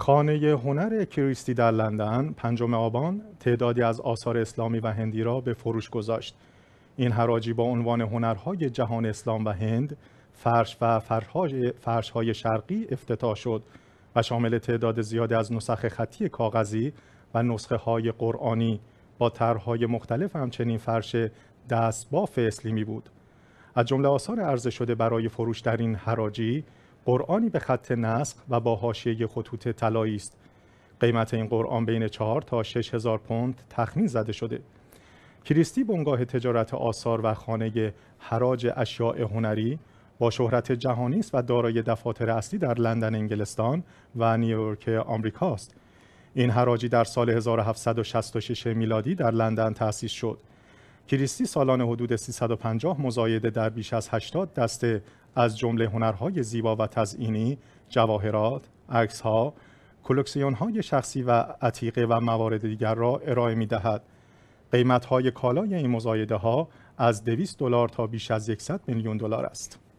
خانه هنر کریستی در لندن پنجم آبان تعدادی از آثار اسلامی و هندی را به فروش گذاشت. این حراجی با عنوان هنرهای جهان اسلام و هند فرش و فرشهای شرقی افتتاح شد و شامل تعداد زیادی از نسخ خطی کاغذی و نسخه های قرآنی با طرحهای مختلف همچنین فرش دست دستباف اسلیمی بود. از جمله آثار عرضه شده برای فروش در این حراجی قرآنی به خط نسق و با حاشیه خطوط طلایی است قیمت این قرآن بین 4 تا 6 هزار پوند تخمین زده شده کریستی بنگاه تجارت آثار و خانه حراج اشیاء هنری با شهرت جهانی است و دارای دفاتر اصلی در لندن انگلستان و نیویورک آمریکا است این حراجی در سال 1766 میلادی در لندن تأسیس شد کریستی سالانه حدود 350 مزایده در بیش از 80 دسته از جمله هنرهای زیبا و تزئینی، جواهرات، عکس‌ها، کلکسیون‌های شخصی و عتیقه و موارد دیگر را ارائه می‌دهد. قیمت‌های کالای این مزایده ها از 200 دلار تا بیش از 100 میلیون دلار است.